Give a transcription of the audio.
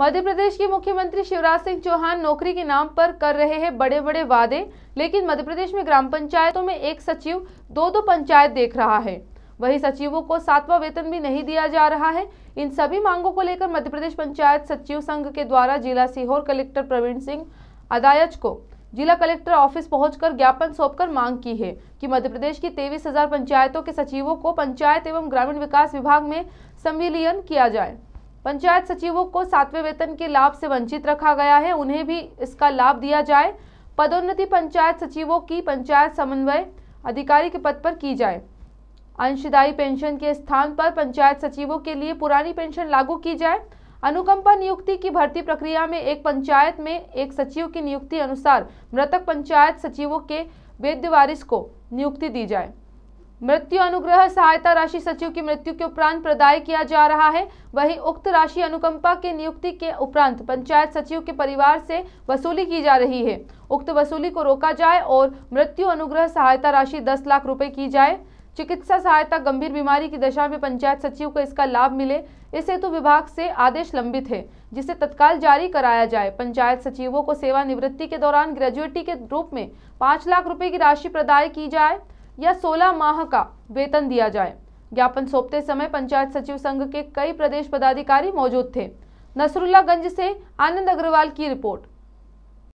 मध्य प्रदेश के मुख्यमंत्री शिवराज सिंह चौहान नौकरी के नाम पर कर रहे हैं बड़े बड़े वादे लेकिन मध्य प्रदेश में ग्राम पंचायतों में एक सचिव दो दो पंचायत देख रहा है वही सचिवों को सातवां वेतन भी नहीं दिया जा रहा है इन सभी मांगों को लेकर मध्य प्रदेश पंचायत सचिव संघ के द्वारा जिला सीहोर कलेक्टर प्रवीण सिंह अदायच को जिला कलेक्टर ऑफिस पहुंचकर ज्ञापन सौंपकर मांग की है कि मध्य प्रदेश की तेईस हजार पंचायतों के सचिवों को पंचायत एवं ग्रामीण विकास विभाग में संविलियन किया जाए पंचायत सचिवों को सातवें वेतन के लाभ से वंचित रखा गया है उन्हें भी इसका लाभ दिया जाए पदोन्नति पंचायत सचिवों की पंचायत समन्वय अधिकारी के पद पर की जाए अंशदायी पेंशन के स्थान पर पंचायत सचिवों के लिए पुरानी पेंशन लागू की जाए अनुकंपा नियुक्ति की भर्ती प्रक्रिया में एक पंचायत में एक सचिव की नियुक्ति अनुसार मृतक पंचायत सचिवों के वेद्य वारिस को नियुक्ति दी जाए मृत्यु अनुग्रह सहायता राशि सचिव की मृत्यु के उपरांत प्रदाय किया जा रहा है वहीं उक्त राशि अनुकंपा के नियुक्ति के उपरांत पंचायत सचिव के परिवार से वसूली की जा रही है उक्त वसूली को रोका जाए और मृत्यु अनुग्रह सहायता राशि दस लाख रुपए की जाए चिकित्सा सहायता गंभीर बीमारी की दशा में पंचायत सचिव को इसका लाभ मिले इस हेतु विभाग से आदेश लंबित है जिसे तत्काल जारी कराया जाए पंचायत सचिवों को सेवानिवृत्ति के दौरान ग्रेजुएटी के रूप में पाँच लाख रुपए की राशि प्रदाय की जाए या 16 माह का वेतन दिया जाए ज्ञापन सौंपते समय पंचायत सचिव संघ के कई प्रदेश पदाधिकारी मौजूद थे नसरुल्लागंज से आनंद अग्रवाल की रिपोर्ट